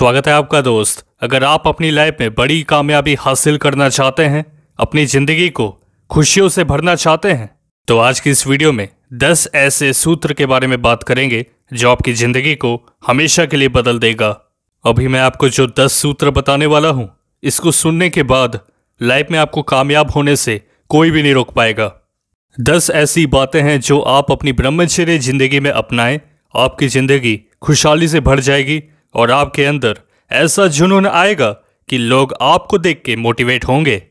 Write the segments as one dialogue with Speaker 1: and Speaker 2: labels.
Speaker 1: स्वागत है आपका दोस्त अगर आप अपनी लाइफ में बड़ी कामयाबी हासिल करना चाहते हैं अपनी जिंदगी को खुशियों से भरना चाहते हैं तो आज की इस वीडियो में 10 ऐसे सूत्र के बारे में बात करेंगे जो आपकी जिंदगी को हमेशा के लिए बदल देगा अभी मैं आपको जो 10 सूत्र बताने वाला हूं इसको सुनने के बाद लाइफ में आपको कामयाब होने से कोई भी नहीं रोक पाएगा दस ऐसी बातें हैं जो आप अपनी ब्रह्मचर्य जिंदगी में अपनाएं आपकी जिंदगी खुशहाली से भर जाएगी और आपके अंदर ऐसा जुनून आएगा कि लोग आपको देख के मोटिवेट होंगे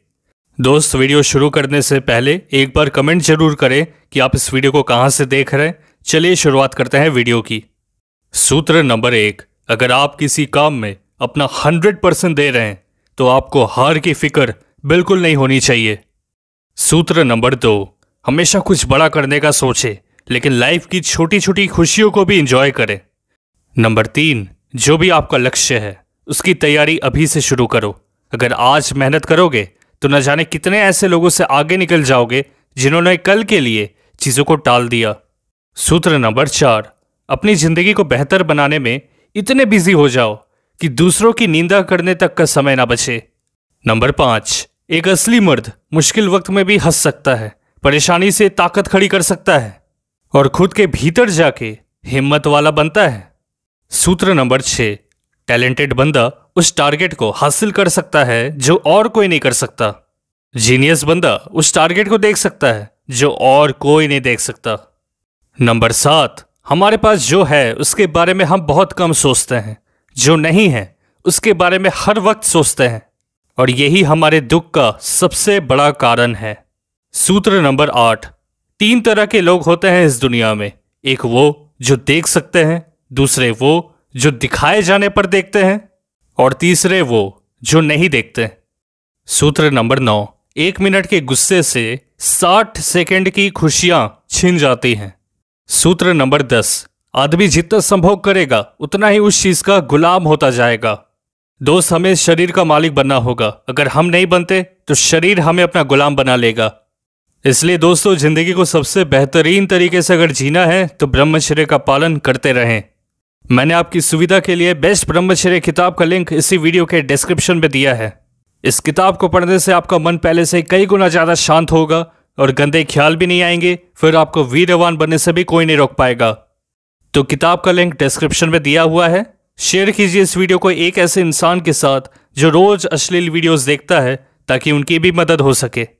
Speaker 1: दोस्त वीडियो शुरू करने से पहले एक बार कमेंट जरूर करें कि आप इस वीडियो को कहां से देख रहे हैं चलिए शुरुआत करते हैं वीडियो की सूत्र नंबर एक अगर आप किसी काम में अपना हंड्रेड परसेंट दे रहे हैं तो आपको हार की फिक्र बिल्कुल नहीं होनी चाहिए सूत्र नंबर दो हमेशा कुछ बड़ा करने का सोचे लेकिन लाइफ की छोटी छोटी खुशियों को भी इंजॉय करें नंबर तीन जो भी आपका लक्ष्य है उसकी तैयारी अभी से शुरू करो अगर आज मेहनत करोगे तो न जाने कितने ऐसे लोगों से आगे निकल जाओगे जिन्होंने कल के लिए चीज़ों को टाल दिया सूत्र नंबर चार अपनी ज़िंदगी को बेहतर बनाने में इतने बिजी हो जाओ कि दूसरों की निंदा करने तक का समय ना बचे नंबर पांच एक असली मर्द मुश्किल वक्त में भी हंस सकता है परेशानी से ताकत खड़ी कर सकता है और खुद के भीतर जाके हिम्मत वाला बनता है सूत्र नंबर छः टैलेंटेड बंदा उस टारगेट को हासिल कर सकता है जो और कोई नहीं कर सकता जीनियस बंदा उस टारगेट को देख सकता है जो और कोई नहीं देख सकता नंबर सात हमारे पास जो है उसके बारे में हम बहुत कम सोचते हैं जो नहीं है उसके बारे में हर वक्त सोचते हैं और यही हमारे दुख का सबसे बड़ा कारण है सूत्र नंबर आठ तीन तरह के लोग होते हैं इस दुनिया में एक वो जो देख सकते हैं दूसरे वो जो दिखाए जाने पर देखते हैं और तीसरे वो जो नहीं देखते सूत्र नंबर नौ एक मिनट के गुस्से से साठ सेकेंड की खुशियां छिन जाती हैं सूत्र नंबर दस आदमी जितना संभव करेगा उतना ही उस चीज का गुलाम होता जाएगा दोस्त हमें शरीर का मालिक बनना होगा अगर हम नहीं बनते तो शरीर हमें अपना गुलाम बना लेगा इसलिए दोस्तों जिंदगी को सबसे बेहतरीन तरीके से अगर जीना है तो ब्रह्मचर्य का पालन करते रहें मैंने आपकी सुविधा के लिए बेस्ट ब्रह्मचर्य किताब का लिंक इसी वीडियो के डिस्क्रिप्शन में दिया है इस किताब को पढ़ने से आपका मन पहले से कई गुना ज़्यादा शांत होगा और गंदे ख्याल भी नहीं आएंगे फिर आपको वीरवान बनने से भी कोई नहीं रोक पाएगा तो किताब का लिंक डिस्क्रिप्शन में दिया हुआ है शेयर कीजिए इस वीडियो को एक ऐसे इंसान के साथ जो रोज़ अश्लील वीडियोस देखता है ताकि उनकी भी मदद हो सके